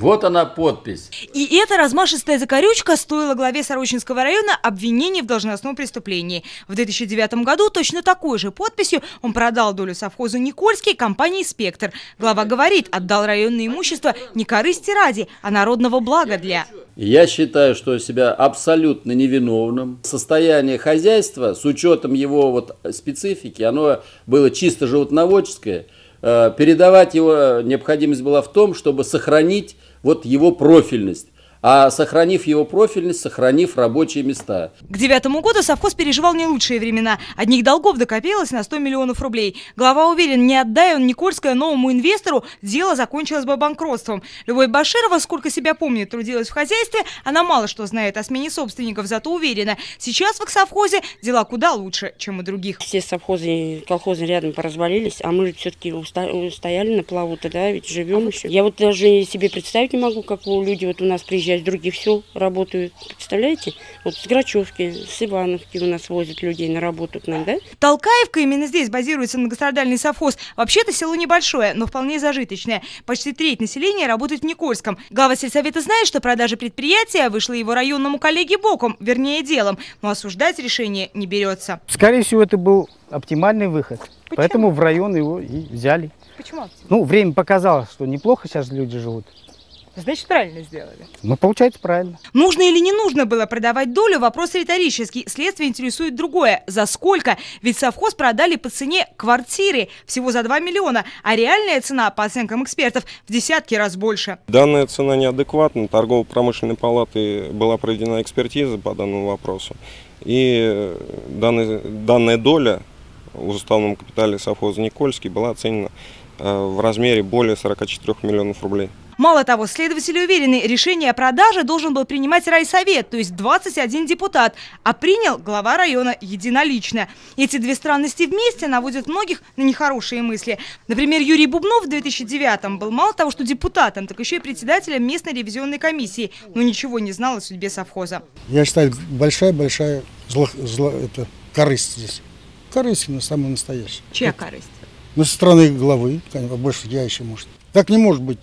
Вот она подпись. И эта размашистая закорючка стоила главе Сорочинского района обвинений в должностном преступлении. В 2009 году точно такой же подписью он продал долю совхозу Никольский компании «Спектр». Глава говорит, отдал районное имущество не корысти ради, а народного блага для... Я считаю, что себя абсолютно невиновным. Состояние хозяйства, с учетом его вот специфики, оно было чисто животноводческое – Э, передавать его необходимость была в том, чтобы сохранить вот его профильность а сохранив его профильность, сохранив рабочие места. К девятому году совхоз переживал не лучшие времена. Одних долгов докопилось на 100 миллионов рублей. Глава уверен, не отдай он Никольское новому инвестору, дело закончилось бы банкротством. Любой Баширова, сколько себя помнит, трудилась в хозяйстве. Она мало что знает о смене собственников, зато уверена, сейчас в их совхозе дела куда лучше, чем у других. Все совхозы и колхозы рядом поразвалились, а мы все-таки устояли на плаву-то, да, ведь живем а еще. Я вот даже себе представить не могу, как люди вот у нас приезжают друзья из других сел работают. Представляете? Вот с Грачевки, с Ивановки у нас возят людей на работу к нам, да? Толкаевка именно здесь базируется многострадальный совхоз. Вообще-то село небольшое, но вполне зажиточное. Почти треть населения работает в Никольском. Глава сельсовета знает, что продажа предприятия вышла его районному коллеге боком, вернее делом, но осуждать решение не берется. Скорее всего, это был оптимальный выход. Почему? Поэтому в район его и взяли. Почему? Ну, время показало, что неплохо сейчас люди живут. Значит, правильно сделали. Ну, получается, правильно. Нужно или не нужно было продавать долю? Вопрос риторический. Следствие интересует другое. За сколько? Ведь совхоз продали по цене квартиры всего за 2 миллиона, а реальная цена, по оценкам экспертов, в десятки раз больше. Данная цена неадекватна. Торгово-промышленной палаты была проведена экспертиза по данному вопросу. И э, данная, данная доля в уставном капитале совхоза Никольский была оценена Э, в размере более 44 миллионов рублей. Мало того, следователи уверены, решение о продаже должен был принимать райсовет, то есть 21 депутат, а принял глава района единолично. Эти две странности вместе наводят многих на нехорошие мысли. Например, Юрий Бубнов в 2009-м был мало того, что депутатом, так еще и председателем местной ревизионной комиссии, но ничего не знал о судьбе совхоза. Я считаю, большая-большая зло, зло, это корысть здесь. Корысть на самая настоящая. Чья это, корысть? Ну, со стороны главы, конечно, больше я еще, может. Так не может быть.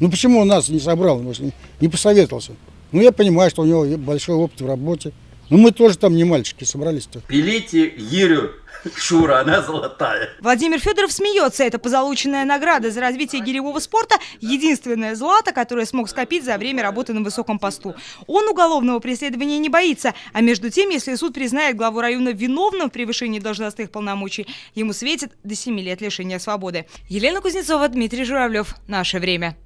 Ну, почему он нас не собрал, может, не, не посоветовался? Ну, я понимаю, что у него большой опыт в работе. Ну, мы тоже там не мальчики собрались-то. Пилите гирю. Шура, она золотая. Владимир Федоров смеется. Это позолоченная награда за развитие гиревого спорта. единственное злата, которое смог скопить за время работы на высоком посту. Он уголовного преследования не боится. А между тем, если суд признает главу района виновным в превышении должностных полномочий, ему светит до 7 лет лишения свободы. Елена Кузнецова, Дмитрий Журавлев. Наше время.